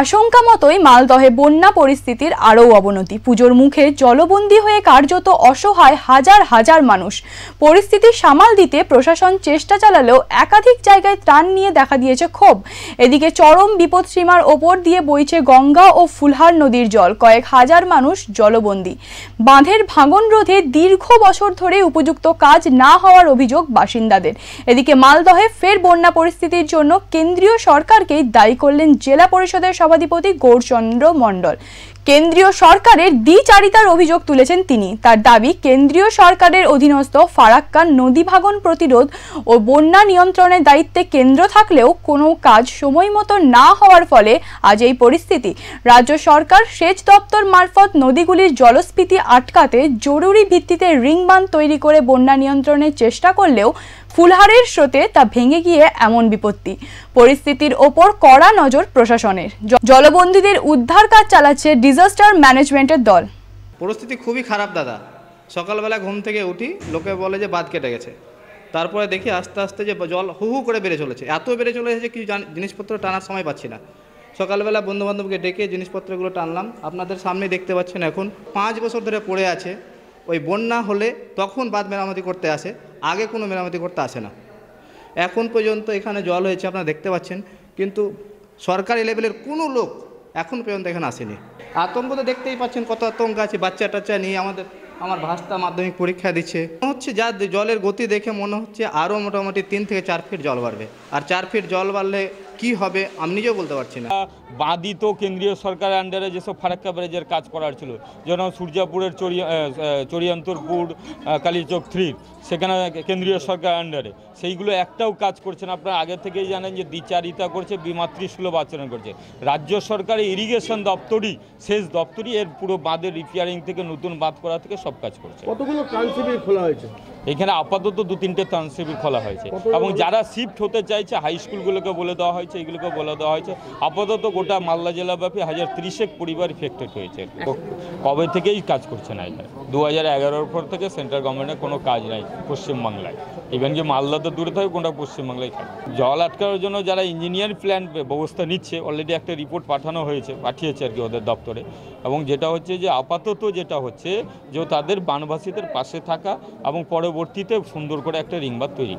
আশঙ্কা মতোই মালদহে বন্যা পরিস্থিতির আরও অবনতি পুজোর মুখে জলবন্দী হয়ে কার্যত অসহায় হাজার হাজার মানুষ পরিস্থিতি সামাল দিতে প্রশাসন চেষ্টা চালালেও একাধিক জায়গায় ত্রাণ নিয়ে দেখা দিয়েছে ক্ষোভ এদিকে চরম বিপদসীমার ওপর দিয়ে বইছে গঙ্গা ও ফুলহার নদীর জল কয়েক হাজার মানুষ জলবন্দী বাঁধের ভাঙন রোধে দীর্ঘ বছর ধরে উপযুক্ত কাজ না হওয়ার অভিযোগ বাসিন্দাদের এদিকে মালদহে ফের বন্যা পরিস্থিতির জন্য কেন্দ্রীয় সরকারকেই দায়ী করলেন জেলা পরিষদের সভাধিপতি গৌরচন্দ্র মণ্ডল কেন্দ্রীয় সরকারের দ্বিচারিতার অভিযোগ তুলেছেন তিনি তার দাবি কেন্দ্রীয় সরকারের অধীনস্থ ফারাক্কা নদী ভাগন প্রতিরোধ ও বন্যা নিয়ন্ত্রণের দায়িত্বে কেন্দ্র থাকলেও কোনো কাজ সময় মতো না হওয়ার ফলে আজ এই পরিস্থিতি রাজ্য সরকার সেচ দপ্তর মারফত নদীগুলির জলস্ফীতি আটকাতে জরুরি ভিত্তিতে রিং তৈরি করে বন্যা নিয়ন্ত্রণের চেষ্টা করলেও ফুলহারের স্রোতে তা ভেঙে গিয়ে এমন বিপত্তি পরিস্থিতির ওপর কড়া নজর প্রশাসনের জলবন্দীদের উদ্ধার কাজ চালাচ্ছে ডিজ ডিজাস্টার ম্যানেজমেন্টের দল পরিস্থিতি খুবই খারাপ দাদা সকালবেলা ঘুম থেকে উঠি লোকে বলে যে বাদ কেটে গেছে তারপরে দেখি আস্তে আস্তে যে জল হু হু করে বেড়ে চলেছে এত বেড়ে চলেছে যে কিছু জিনিসপত্র টানার সময় পাচ্ছি না সকালবেলা বন্ধুবান্ধবকে ডেকে জিনিসপত্রগুলো টানলাম আপনাদের সামনে দেখতে পাচ্ছেন এখন পাঁচ বছর ধরে পড়ে আছে ওই বন্যা হলে তখন বাদ মেরামতি করতে আসে আগে কোনো মেরামতি করতে আসে না এখন পর্যন্ত এখানে জল হয়েছে আপনারা দেখতে পাচ্ছেন কিন্তু সরকারি লেভেলের কোনো লোক এখন পর্যন্ত এখানে আসেনি আতঙ্ক তো দেখতেই পাচ্ছেন কত আতঙ্ক আছে বাচ্চা টাচ্চা নিয়ে আমাদের আমার ভাস্তা মাধ্যমিক পরীক্ষা দিচ্ছে মনে হচ্ছে যা জলের গতি দেখে মনে হচ্ছে আরও মোটামুটি তিন থেকে চার ফিট জল বাড়বে আর চার ফিট জল বাড়লে কি হবে আমি নিজেও বলতে পারছি না বাঁধি কেন্দ্রীয় সরকারের আন্ডারে যেসব ফারাক্কা ব্যারেজের কাজ করার ছিল যেন সূর্যাপুরের চরিয়ান্তরপুর কালীচক থ্রি সেখানে কেন্দ্রীয় সরকার আন্ডারে সেইগুলো একটাও কাজ করছে না আপনারা আগে থেকেই জানেন যে দ্বিচারিতা করছে বিমাতৃসুলভ আচরণ করছে রাজ্য সরকারের ইরিগেশন দপ্তরই শেষ দপ্তরই এর পুরো বাঁধের রিপেয়ারিং থেকে নতুন বাঁধ করা থেকে সব কাজ করছে কতগুলো খোলা হয়েছে এখানে আপাতত দু তিনটে ত্রাণশিবির খোলা হয়েছে এবং যারা শিফট হতে চাইছে হাই স্কুলগুলোকে বলে দেওয়া হয়েছে এগুলোকে বলে দেওয়া হয়েছে আপাতত গোটা মালদা জেলাব্যাপী হাজার তিরিশেক পরিবার ইফেক্টেড হয়েছে কবে থেকেই কাজ করছে না এখানে দু হাজার এগারোর পর থেকে সেন্ট্রাল গভর্নমেন্টের কোনো কাজ নাই পশ্চিমবাংলায় ইভেন কি মালদা তো দূরে থাকে কোনটা পশ্চিমবাংলায় থাকে জল আটকানোর জন্য যারা ইঞ্জিনিয়ার প্ল্যান ব্যবস্থা নিচ্ছে অলরেডি একটা রিপোর্ট পাঠানো হয়েছে পাঠিয়েছে আর কি ওদের দপ্তরে এবং যেটা হচ্ছে যে আপাতত যেটা হচ্ছে যে তাদের বানভাসীদের পাশে থাকা এবং পরে পরবর্তীতে সুন্দর করে একটা রিংবাদ তৈরি